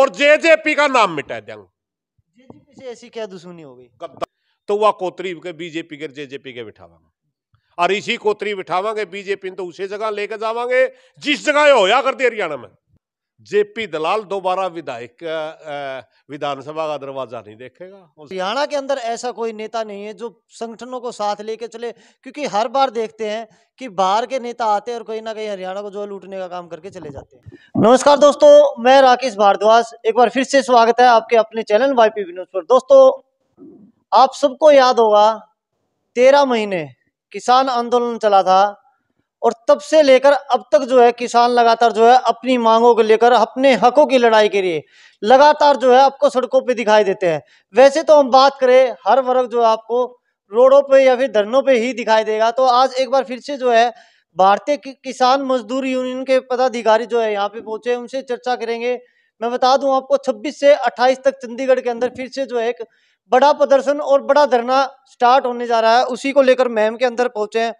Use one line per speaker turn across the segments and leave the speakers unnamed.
और जेजेपी का नाम मिटा देंगे
जेजेपी से ऐसी क्या दुश्मनी हो गई
तो वह कोतरी के बीजेपी के जेजेपी के बिठावा और इसी कोतरी बिठावा बीजेपी तो उसी जगह लेके जावांगे जिस जगह होया करते हरियाणा में जेपी दलाल दोबारा विधायक विधानसभा का दरवाजा नहीं देखेगा
हरियाणा के अंदर ऐसा कोई नेता नहीं है जो संगठनों को साथ लेके चले क्योंकि हर बार देखते हैं कि बाहर के नेता आते हैं और कहीं ना कहीं हरियाणा को जो लूटने का काम करके चले जाते हैं नमस्कार दोस्तों मैं राकेश भारद्वाज एक बार फिर से स्वागत है आपके अपने चैनल वाई पी न्यूज पर दोस्तों आप सबको याद होगा तेरह महीने किसान आंदोलन चला था और तब से लेकर अब तक जो है किसान लगातार जो है अपनी मांगों को लेकर अपने हकों की लड़ाई के लिए लगातार जो है आपको सड़कों पे दिखाई देते हैं वैसे तो हम बात करें हर वर्ग जो है आपको रोडों पे या फिर धरनों पे ही दिखाई देगा तो आज एक बार फिर से जो है भारतीय किसान मजदूर यूनियन के पदाधिकारी जो है यहाँ पे पहुंचे उनसे चर्चा करेंगे मैं बता दूं आपको 26 से 28 तक चंडीगढ़ के अंदर फिर से जो है एक बड़ा प्रदर्शन और बड़ा धरना स्टार्ट होने जा रहा है उसी को लेकर मैम के अंदर पहुंचे हैं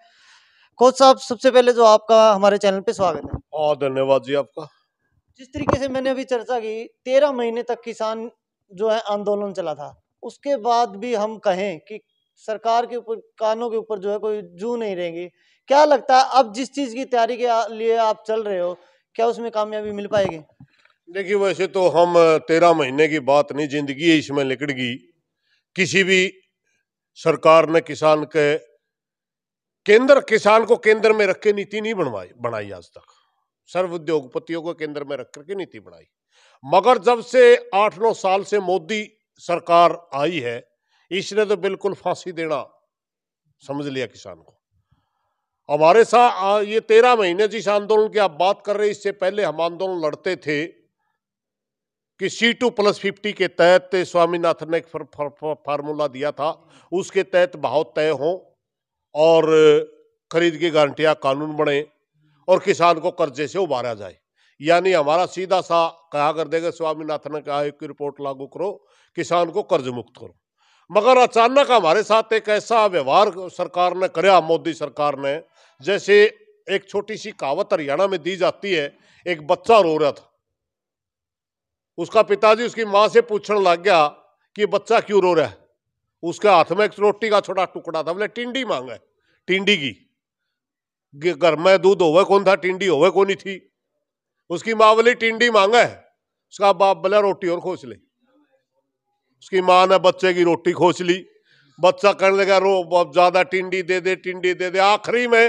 कोच साहब सबसे पहले जो आपका हमारे चैनल पे स्वागत है
और हाँ, धन्यवाद जी आपका
जिस तरीके से मैंने अभी चर्चा की तेरह महीने तक किसान जो है आंदोलन चला था उसके बाद भी हम कहें कि सरकार के ऊपर कानों के ऊपर जो है कोई जू नहीं रहेगी क्या लगता है अब जिस चीज़ की तैयारी के लिए आप चल रहे हो क्या उसमें कामयाबी मिल पाएगी
देखिए वैसे तो हम तेरह महीने की बात नहीं जिंदगी इसमें लिकड़ गई किसी भी सरकार ने किसान के केंद्र किसान को केंद्र में रख के नीति नहीं बनवाई बनाई आज तक सर्व उद्योगपतियों को केंद्र में रख करके नीति बनाई मगर जब से आठ नौ साल से मोदी सरकार आई है इसने तो बिल्कुल फांसी देना समझ लिया किसान को हमारे साथ ये तेरह महीने जिस आंदोलन की आप बात कर रहे इससे पहले हम आंदोलन लड़ते थे कि सी टू प्लस फिफ्टी के तहत स्वामीनाथन ने एक फार्मूला दिया था उसके तहत भाव तय हों और खरीद की गारंटियाँ कानून बने और किसान को कर्जे से उबारा जाए यानी हमारा सीधा सा कहा कर देगा स्वामीनाथन ने कहा एक रिपोर्ट लागू करो किसान को कर्ज मुक्त करो मगर अचानक हमारे साथ एक ऐसा व्यवहार सरकार ने कराया मोदी सरकार ने जैसे एक छोटी सी कहावत हरियाणा में दी जाती है एक बच्चा रो रहा था उसका पिताजी उसकी माँ से पूछने लग गया कि बच्चा क्यों रो रहा है उसके हाथ में एक रोटी का छोटा टुकड़ा था बोले टिंडी मांगे टिंडी की घर में दूध होवे कौन था टिंडी होवे कौन ही थी उसकी माँ बोली टिंडी मांगे उसका बाप बोले रोटी और खोज ले उसकी माँ ने बच्चे की रोटी खोज ली बच्चा कहने लगा रो ज्यादा टिंडी दे दे टिंडी दे दे आखिरी में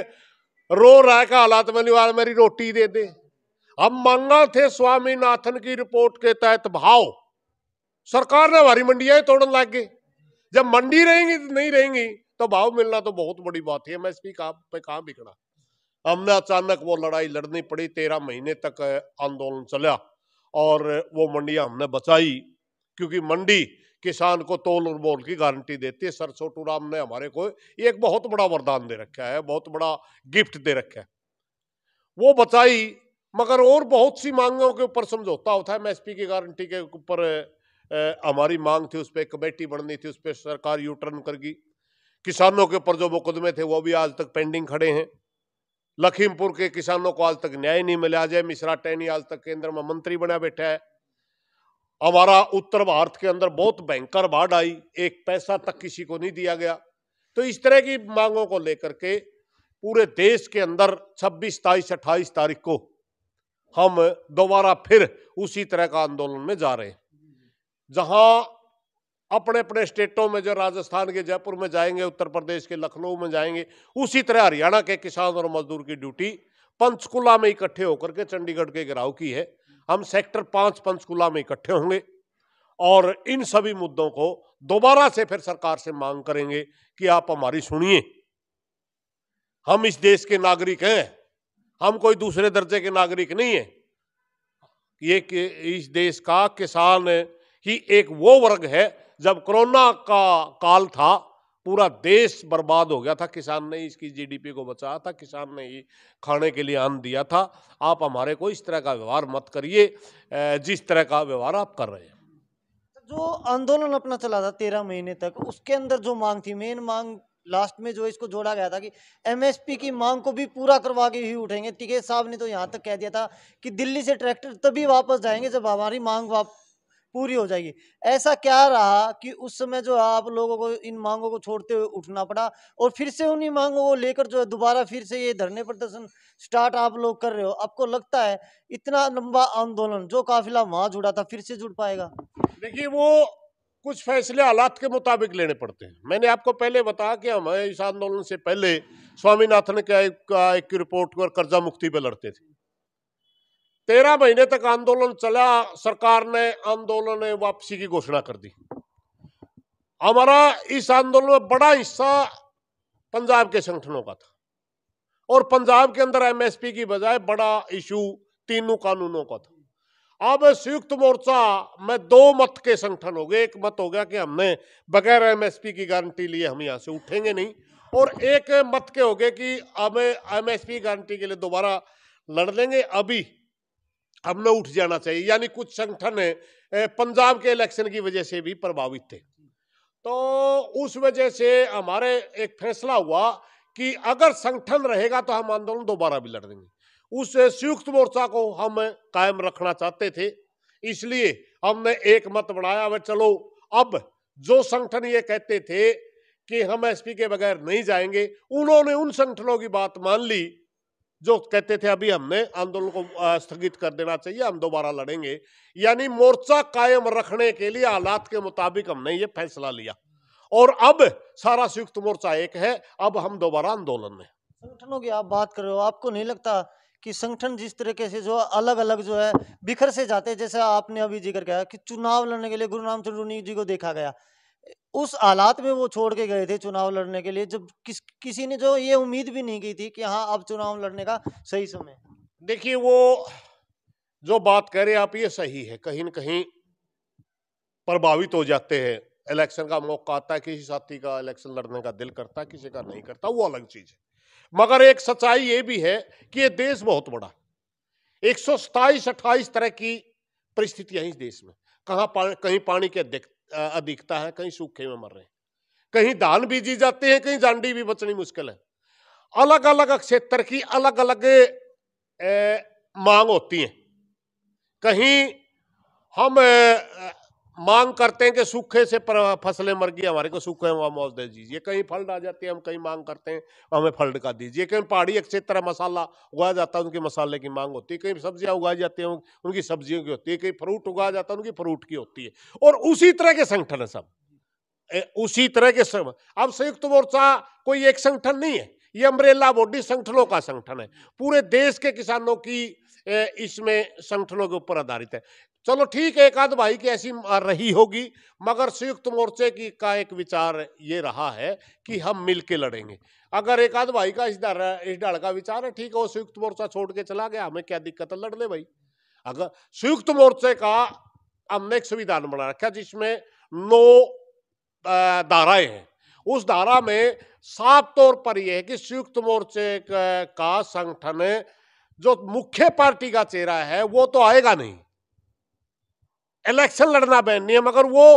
रो रहा का हालात में निवार मेरी रोटी दे दे हम मांगा थे स्वामीनाथन की रिपोर्ट के तहत भाव सरकार ने हमारी ही तोड़न लग गई जब मंडी रहेंगी नहीं रहेंगी तो भाव मिलना तो बहुत बड़ी बात है एमएसपी कहाँ पे कहाँ बिकना हमने अचानक वो लड़ाई लड़नी पड़ी तेरह महीने तक आंदोलन चला और वो मंडियाँ हमने बचाई क्योंकि मंडी किसान को तोल और बोल की गारंटी देती है सर छोटू राम ने हमारे को एक बहुत बड़ा वरदान दे रखा है बहुत बड़ा गिफ्ट दे रखा है वो बचाई मगर और बहुत सी मांगों के ऊपर समझौता होता है एमएसपी की गारंटी के ऊपर हमारी मांग थी उस पर कमेटी बननी थी उस पर सरकार यू टर्न करगी किसानों के ऊपर जो मुकदमे थे वो भी आज तक पेंडिंग खड़े हैं लखीमपुर के किसानों को आज तक न्याय नहीं मिला अजय मिश्रा टैनी आज तक केंद्र में मंत्री बना बैठा है हमारा उत्तर भारत के अंदर बहुत भयंकर बाढ़ आई एक पैसा तक किसी को नहीं दिया गया तो इस तरह की मांगों को लेकर के पूरे देश के अंदर 26, सताईस अट्ठाईस तारीख को हम दोबारा फिर उसी तरह का आंदोलन में जा रहे हैं जहां अपने अपने स्टेटों में जो राजस्थान के जयपुर में जाएंगे उत्तर प्रदेश के लखनऊ में जाएंगे उसी तरह हरियाणा के किसान और मजदूर की ड्यूटी पंचकुला में इकट्ठे होकर के चंडीगढ़ के घेराव की है हम सेक्टर पाँच पंचकुला में इकट्ठे होंगे और इन सभी मुद्दों को दोबारा से फिर सरकार से मांग करेंगे कि आप हमारी सुनिए हम इस देश के नागरिक हैं हम कोई दूसरे दर्जे के नागरिक नहीं है ये कि इस देश का किसान ही एक वो वर्ग है जब कोरोना का काल था पूरा देश बर्बाद हो गया था किसान ने इसकी जीडीपी को बचाया था किसान ने ही खाने के लिए अन्न दिया था आप हमारे को इस तरह का व्यवहार मत करिए जिस तरह का व्यवहार आप कर रहे हैं
जो आंदोलन अपना चला था तेरह महीने तक उसके अंदर जो मांग थी मेन मांग लास्ट में जो इसको जोड़ा गया था कि एमएसपी की मांग को भी पूरा करवा के ही उठेंगे टिकेत साहब ने तो यहाँ तक कह दिया था कि दिल्ली से ट्रैक्टर तभी वापस जाएंगे जब हमारी मांग पूरी हो जाएगी ऐसा क्या रहा कि उस समय जो आप लोगों को इन मांगों को छोड़ते हुए उठना पड़ा और फिर से उन्हीं मांगों को लेकर जो है दोबारा फिर से ये धरने प्रदर्शन स्टार्ट आप लोग कर रहे हो आपको लगता है इतना लंबा आंदोलन जो काफिला वहां जुड़ा था फिर से जुड़ पाएगा
देखिए वो कुछ फैसले हालात के मुताबिक लेने पड़ते हैं मैंने आपको पहले बताया कि हम इस आंदोलन से पहले स्वामीनाथन का एक रिपोर्ट पर कर्जा मुक्ति पर लड़ते थे तेरह महीने तक आंदोलन चला सरकार ने आंदोलन वापसी की घोषणा कर दी हमारा इस आंदोलन में बड़ा हिस्सा पंजाब के संगठनों का था और पंजाब के अंदर एमएसपी की बजाय बड़ा इशू तीनों कानूनों का था अब संयुक्त मोर्चा में दो मत के संगठन हो गए एक मत हो गया कि हमने बगैर एमएसपी की गारंटी लिए हम यहाँ से उठेंगे नहीं और एक मत के हो गए कि हमें एमएसपी गारंटी के लिए दोबारा लड़ लेंगे अभी हमने उठ जाना चाहिए यानी कुछ संगठन पंजाब के इलेक्शन की वजह से भी प्रभावित थे तो उस वजह से हमारे एक फैसला हुआ कि अगर संगठन रहेगा तो हम आंदोलन दोबारा भी लड़ देंगे उस संयुक्त मोर्चा को हम कायम रखना चाहते थे इसलिए हमने एक मत बनाया वह चलो अब जो संगठन ये कहते थे कि हम एसपी के बगैर नहीं जाएंगे उन्होंने उन संगठनों की बात मान ली जो कहते थे अभी हमने आंदोलन को स्थगित कर देना चाहिए हम दोबारा लड़ेंगे यानी मोर्चा कायम रखने के लिए हालात के मुताबिक हमने ये फैसला लिया और अब सारा संयुक्त मोर्चा एक है अब हम दोबारा आंदोलन में
संगठनों की आप बात कर रहे हो आपको नहीं लगता कि संगठन जिस तरीके से जो अलग अलग जो है बिखर से जाते हैं जैसे आपने अभी जिक्र किया कि चुनाव लड़ने के लिए गुरु रामचंद्र जी को देखा गया उस हालात में वो छोड़ के गए थे चुनाव लड़ने के लिए जब किस किसी ने जो ये उम्मीद भी नहीं की थी कि हाँ अब चुनाव लड़ने
का सही समय देखिए वो जो बात कह रहे आप ये सही है कहीं ना कहीं प्रभावित हो जाते हैं इलेक्शन का मौका आता है किसी साथी का इलेक्शन लड़ने का दिल करता है किसी का नहीं करता वो अलग चीज है मगर एक सच्चाई ये भी है कि ये देश बहुत बड़ा एक सौ सताईस अट्ठाईस तरह की परिस्थितियां इस देश में कहा पा, कहीं पानी के अधिक अधिकता है कहीं सूखे में मर रहे हैं कहीं धान बीजी जाते हैं कहीं जांडी भी बचनी मुश्किल है अलग अलग क्षेत्र की अलग अलग मांग होती है कहीं हम मांग करते हैं कि सूखे से फसलें मर गई हमारे को सूखे हुआ मौज दे दीजिए कहीं फल आ जाती है हम कहीं मांग करते हैं तो हमें फल्ड का दीजिए कहीं पहाड़ी अच्छी मसाला उगाया जाता है उनके मसाले की मांग होती है कहीं सब्जियां उगाई जाती हैं उनकी सब्जियों की होती है कहीं फ्रूट उगाया जाता है उनकी फ्रूट की होती है और उसी तरह के संगठन है सब उसी तरह के सब अब संयुक्त मोर्चा कोई एक संगठन नहीं है ये अमरेला बॉडी संगठनों का संगठन है पूरे देश के किसानों की इसमें संगठनों के ऊपर आधारित है चलो ठीक है एक आध भाई की ऐसी रही होगी मगर संयुक्त मोर्चे की का एक विचार ये रहा है कि हम मिल के लड़ेंगे अगर एक आध भाई का इस डर इस डर का विचार है ठीक है वो संयुक्त मोर्चा छोड़ के चला गया हमें क्या दिक्कत है लड़ ले भाई अगर संयुक्त मोर्चे का हमने एक संविधान बना रखा जिसमें नौ धाराएं हैं उस धारा में साफ तौर पर यह है कि संयुक्त मोर्चे का संगठन जो मुख्य पार्टी का चेहरा है वो तो आएगा नहीं इलेक्शन लड़ना बैन नहीं है मगर वो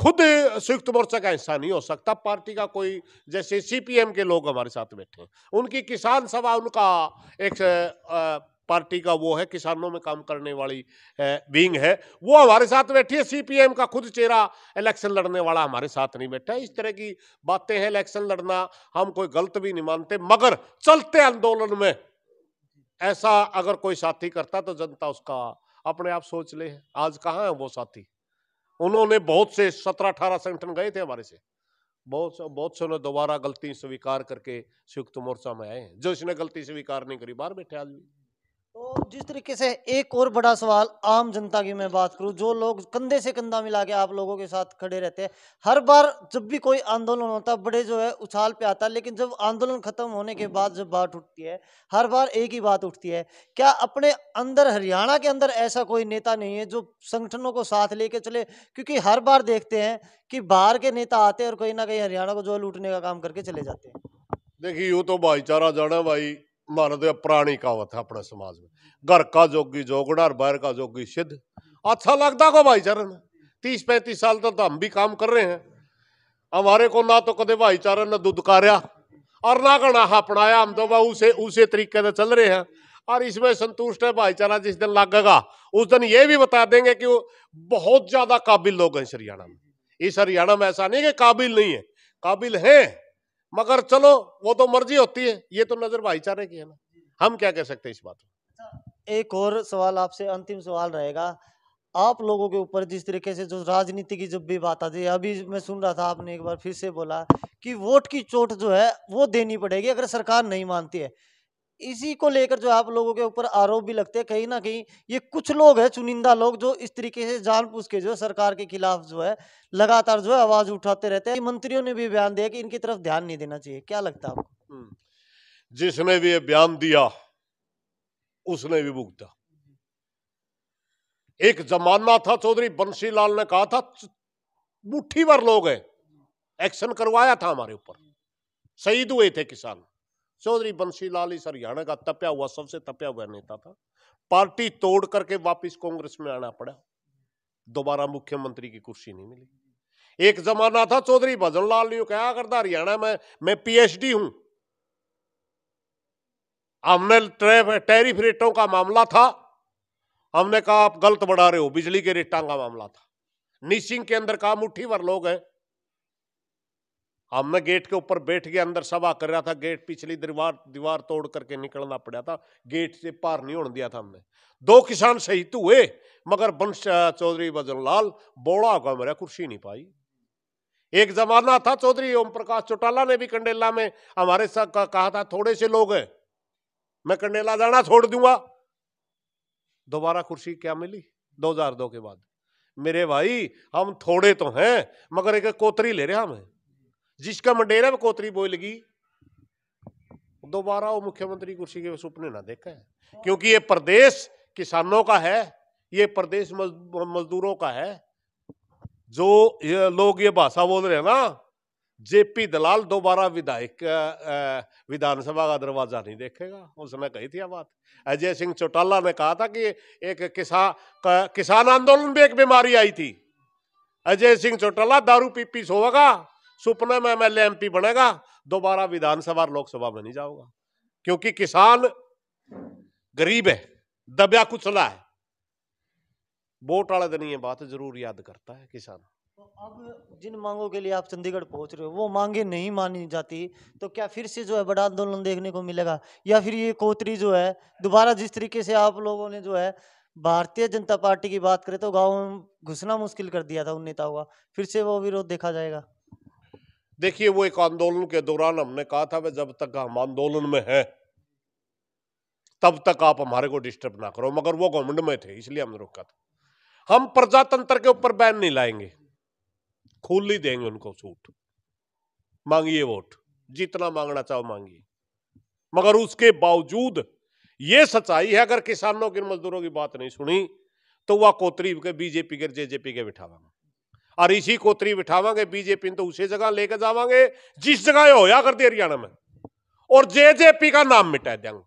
खुद संयुक्त मोर्चा का हिस्सा नहीं हो सकता पार्टी का कोई जैसे सीपीएम के लोग हमारे साथ बैठे हैं उनकी किसान सभा उनका एक पार्टी का वो है किसानों में काम करने वाली विंग है वो हमारे साथ बैठी है सीपीएम का खुद चेहरा इलेक्शन लड़ने वाला हमारे साथ नहीं बैठा इस तरह की बातें हैं इलेक्शन लड़ना हम कोई गलत भी नहीं मानते मगर चलते आंदोलन में ऐसा अगर कोई साथी करता तो जनता उसका अपने आप सोच ले आज कहाँ है वो साथी उन्होंने बहुत से सत्रह अठारह संगठन गए थे हमारे से बहुत बहुत से दोबारा गलती स्वीकार करके संयुक्त मोर्चा में आए हैं जो इसने गलती स्वीकार नहीं करी बाहर बैठे आदमी
तो जिस तरीके से एक और बड़ा सवाल आम जनता की मैं बात करूं जो लोग कंधे से कंधा मिला के आप लोगों के साथ खड़े रहते हैं हर बार जब भी कोई आंदोलन होता बड़े जो है उछाल पे आता है लेकिन जब आंदोलन खत्म होने के बाद जब बात उठती है हर बार एक ही बात उठती है क्या अपने अंदर हरियाणा के अंदर ऐसा कोई नेता नहीं है जो संगठनों को साथ लेके चले क्योंकि हर बार देखते हैं कि बाहर के नेता आते हैं और कहीं ना कहीं
हरियाणा को जो लूटने का काम करके चले जाते हैं देखिए यूँ तो भाईचारा जड़ा भाई मान तो पुरानी कहावत है अपने समाज में घर का जोगी जोगड़ा और बाहर का जोगी सिद्ध अच्छा लगता को भाईचारा ने तीस पैंतीस साल तक तो, तो हम भी काम कर रहे हैं हमारे को ना तो कदम भाईचारा ने दुदकारिया और ना गणा अपनाया हम तो वह उसे उसे तरीके से चल रहे हैं और इसमें संतुष्ट है भाईचारा जिस दिन लगेगा उस दिन ये भी बता देंगे कि बहुत ज्यादा काबिल लोग हैं इस हरियाणा में इस हरियाणा में ऐसा नहीं कि काबिल नहीं है काबिल हैं मगर चलो वो तो मर्जी होती है ये तो नजर भाईचारे की है ना हम क्या कह सकते हैं इस बात अच्छा,
एक और सवाल आपसे अंतिम सवाल रहेगा आप लोगों के ऊपर जिस तरीके से जो राजनीति की जब भी बात आती है अभी मैं सुन रहा था आपने एक बार फिर से बोला कि वोट की चोट जो है वो देनी पड़ेगी अगर सरकार नहीं मानती है इसी को लेकर जो आप लोगों के ऊपर आरोप भी लगते हैं कहीं ना कहीं ये कुछ लोग हैं चुनिंदा लोग जो इस तरीके से पूछ के जो है सरकार के खिलाफ जो है लगातार जो है आवाज उठाते रहते हैं मंत्रियों ने भी बयान दिया कि इनकी तरफ ध्यान नहीं देना चाहिए क्या लगता है आपको
हम्म। जिसने भी ये बयान दिया उसने भी भुगता एक जमाना था चौधरी बंशी ने कहा था मुठ्ठी भर लोग हैं एक्शन करवाया था हमारे ऊपर शहीद हुए थे किसान चौधरी लाल इस हरियाणा का तपया हुआ सबसे तपया हुआ नेता था पार्टी तोड़ करके वापस कांग्रेस में आना पड़ा दोबारा मुख्यमंत्री की कुर्सी नहीं मिली एक जमाना था चौधरी भजन लाल ने कहा करता हरियाणा में मैं पीएचडी हूं हमने टैरिफ रेटों का मामला था हमने कहा आप गलत बढ़ा रहे हो बिजली के रेटा का मामला था निशिंग के अंदर कहा मुठ्ठी भर लोग हैं अब मैं गेट के ऊपर बैठ गया अंदर सभा कर रहा था गेट पिछली दीवार दीवार तोड़ करके निकलना पड़ा था गेट से पार नहीं होने दिया था हमने दो किसान शहीद हुए मगर बंश चौधरी लाल बोड़ा होगा मेरा कुर्सी नहीं पाई एक जमाना था चौधरी ओम प्रकाश चौटाला ने भी कंडेला में हमारे साथ कहा था थोड़े से लोग हैं मैं कंडेला जाना छोड़ दूंगा दोबारा कुर्सी क्या मिली 2002 के बाद मेरे भाई हम थोड़े तो हैं मगर एक कोतरी ले रहे हमें जिसका मंडेरा में बोल बोलगी दोबारा वो मुख्यमंत्री कुर्सी के सपने ना देखा है क्योंकि ये प्रदेश किसानों का है ये प्रदेश मजदूरों का है जो ये लोग ये भाषा बोल रहे हैं ना जेपी दलाल दोबारा विधायक विधानसभा का दरवाजा नहीं देखेगा उसने कही थी बात अजय सिंह चौटाला ने कहा था कि एक किसान किसान आंदोलन में एक बीमारी आई थी अजय सिंह चौटाला दारू पीपी सोगा सुपना में एमएलए एमपी बनेगा दोबारा विधानसभा और लोकसभा में नहीं जाऊंगा क्योंकि किसान गरीब है दबिया कुचला है वोट वाले दिन ये बात जरूर याद करता है किसान
तो अब
जिन मांगों के लिए आप चंडीगढ़ पहुंच रहे हो वो
मांगे नहीं मानी जाती तो क्या फिर से जो है बड़ा आंदोलन देखने को मिलेगा या फिर ये कोतरी जो है दोबारा जिस तरीके से आप लोगों ने जो है भारतीय जनता पार्टी की बात करें तो गाँव में घुसना मुश्किल कर दिया था उन नेताओं का फिर से वो विरोध देखा जाएगा
देखिए वो एक आंदोलन के दौरान हमने कहा था जब तक हम आंदोलन में हैं तब तक आप हमारे को डिस्टर्ब ना करो मगर वो गवर्नमेंट में थे इसलिए हमने रोका था हम प्रजातंत्र के ऊपर बैन नहीं लाएंगे खोल ही देंगे उनको छूट मांगिए वोट जितना मांगना चाहो मांगिए मगर उसके बावजूद ये सच्चाई है अगर किसानों के मजदूरों की बात नहीं सुनी तो वह कोतरी के बीजेपी के जेजेपी के बिठावा और इसी ਕੋਤਰੀ ਬਿਠਾਵਾਂਗੇ ਬੀਜੇਪੀ तो उसी जगह लेके ਲੈ जिस जगह होया कर ਇਹ हरियाणा में और जेजेपी का नाम मिटा देंगे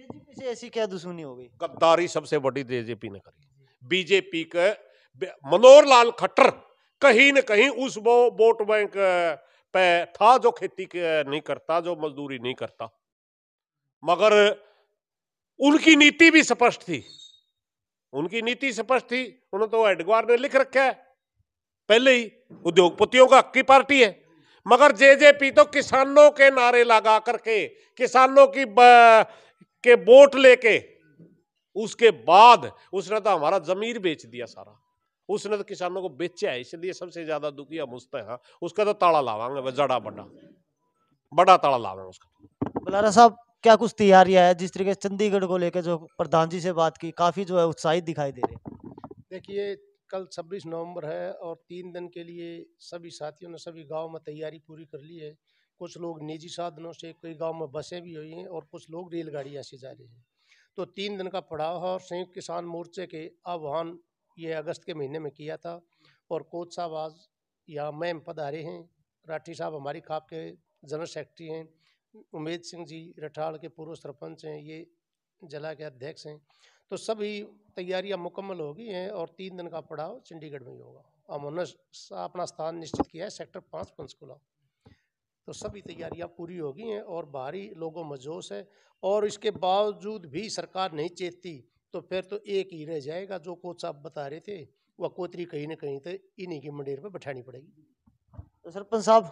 जेजेपी से ऐसी क्या दुश्मनी हो गई गद्दारी सबसे बड़ी जेजेपी ने करी बीजेपी के मनोहर लाल खट्टर कहीं न कहीं उस वो वोट बैंक पे था जो खेती नहीं करता जो मजदूरी नहीं करता मगर उनकी नीति भी स्पष्ट थी उनकी नीति स्पष्ट थी उन्होंने तो एडगवार ने लिख रखा है पहले ही उद्योगपतियों का हक की पार्टी है मगर जेजेपी तो किसानों के नारे लगा करके किसानों की के वोट लेके उसके बाद उसने तो हमारा जमीर बेच दिया सारा उसने तो किसानों को बेचा है इसलिए सबसे ज्यादा दुखी है उसते हैं उसका तो ताड़ा लावांगे वह जड़ा बड़ा बड़ा ताड़ा लावांगे उसका
बलारा साहब क्या कुछ तैयारियां है जिस तरीके से चंडीगढ़ को लेकर जो प्रधान जी से बात की काफी जो है उत्साहित दिखाई दे रहे
देखिए कल छब्बीस नवंबर है और तीन दिन के लिए सभी साथियों ने सभी गांव में तैयारी पूरी कर ली है कुछ लोग निजी साधनों से कई गांव में बसें भी हुई हैं और कुछ लोग रेलगाड़ियाँ से जा रहे हैं तो तीन दिन का पड़ाव है और संयुक्त किसान मोर्चे के आह्वान ये अगस्त के महीने में किया था और कोच साहब आज यहाँ मैम रहे हैं राठी साहब हमारी खाप के जनरल सेक्रेटरी हैं उमेद सिंह जी रठाड़ के पूर्व सरपंच हैं ये जिला के अध्यक्ष हैं तो सभी तैयारियां मुकम्मल हो गई हैं और तीन दिन का पड़ाव चंडीगढ़ में ही होगा और उन्होंने अपना स्थान निश्चित किया है सेक्टर पाँच पंचकुला तो सभी तैयारियां पूरी हो गई हैं और बाहरी लोगों में जोश है और इसके बावजूद भी सरकार नहीं चेतती तो फिर तो एक ही रह जाएगा जो कोच साहब बता रहे थे वह कोतरी कहीं ना कहीं तो इन्हीं की मंडेर पर बैठानी पड़ेगी तो सरपंच साहब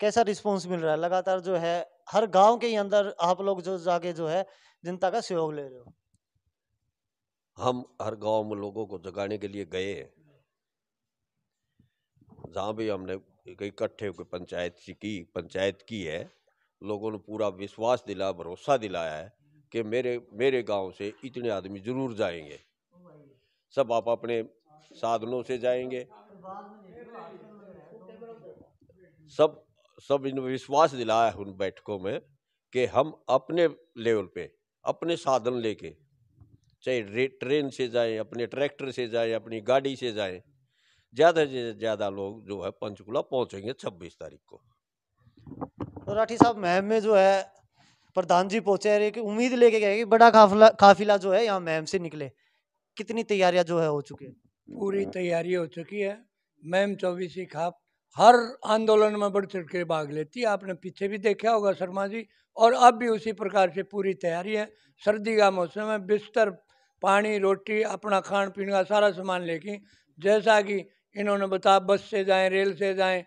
कैसा रिस्पॉन्स मिल रहा है लगातार जो है हर गांव के अंदर आप लोग जो जाके जो है जनता का सहयोग ले रहे हो
हम हर गांव में लोगों को जगाने के लिए गए जहाँ भी हमने कई इकट्ठे होकर पंचायत से की पंचायत की है लोगों ने पूरा विश्वास दिला भरोसा दिलाया है कि मेरे मेरे गांव से इतने आदमी जरूर जाएंगे सब आप अपने साधनों से जाएंगे सब सब इन विश्वास दिलाया उन बैठकों में कि हम अपने लेवल पे अपने साधन लेके चाहे ट्रेन से जाएं अपने ट्रैक्टर से जाएं अपनी गाड़ी से जाएं ज़्यादा से ज़्यादा लोग जो है पंचकुला पहुंचेंगे छब्बीस तारीख को
तो राठी साहब महम में जो है प्रधान जी पहुंचे रहे कि उम्मीद लेके गए कि बड़ा काफिला काफिला जो है यहाँ महम से निकले कितनी तैयारियाँ जो है हो चुकी है पूरी तैयारी हो चुकी है मैम चौबीसी खाप हर आंदोलन में बढ़ चढ़ के भाग लेती है आपने पीछे भी देखा होगा शर्मा जी और अब भी उसी प्रकार से पूरी तैयारी है सर्दी का मौसम है बिस्तर पानी रोटी अपना खान पीन का सारा सामान लेके जैसा कि इन्होंने बता बस से जाएं रेल से जाएं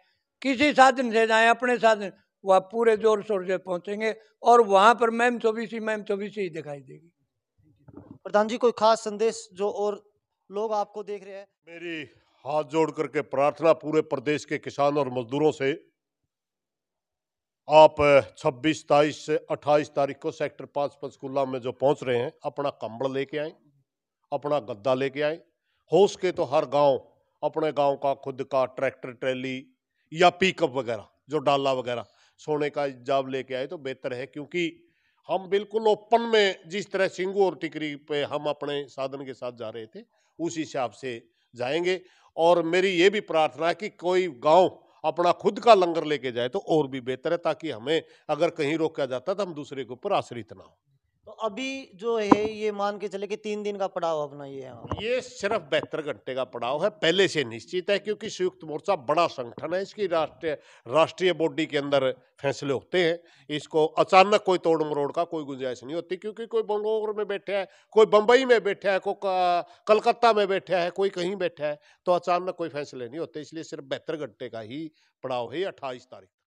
किसी साधन से जाएं अपने साधन वह पूरे जोर शोर से पहुंचेंगे और वहां पर मैम चौबीसी मैम चौबीसी ही दिखाई देगी प्रधान जी कोई खास संदेश जो और लोग आपको देख रहे
हैं मेरी हाथ जोड़ करके प्रार्थना पूरे प्रदेश के किसान और मजदूरों से आप 26 ताईस से 28 तारीख को सेक्टर पाँच पंचकूला में जो पहुंच रहे हैं अपना कंबल लेके आए अपना गद्दा लेके आए हो सके तो हर गांव अपने गांव का खुद का ट्रैक्टर ट्रैली या पिकअप वगैरह जो डाला वगैरह सोने का जाब लेके आए तो बेहतर है क्योंकि हम बिल्कुल ओपन में जिस तरह सिंगू और टिकरी पे हम अपने साधन के साथ जा रहे थे उस हिसाब से जाएंगे और मेरी ये भी प्रार्थना है कि कोई गांव अपना खुद का लंगर लेके जाए तो और भी बेहतर है ताकि हमें अगर कहीं रोका जाता तो हम दूसरे के ऊपर आश्रित ना हो
तो अभी जो है ये मान के चले कि तीन दिन का पड़ाव अपना ये है
ये सिर्फ बेहतर घंटे का पड़ाव है पहले से निश्चित है क्योंकि संयुक्त मोर्चा बड़ा संगठन है इसकी राष्ट्रीय राष्ट्रीय बॉडी के अंदर फैसले होते हैं इसको अचानक कोई तोड़ मरोड़ का कोई गुंजाइश नहीं होती क्योंकि कोई बंगलोर में बैठा है कोई बम्बई में बैठा है कोई कलकत्ता में बैठा है कोई कहीं बैठा है तो अचानक कोई फैसले नहीं होते इसलिए सिर्फ बेहतर घंटे का ही पड़ाव है अट्ठाईस तारीख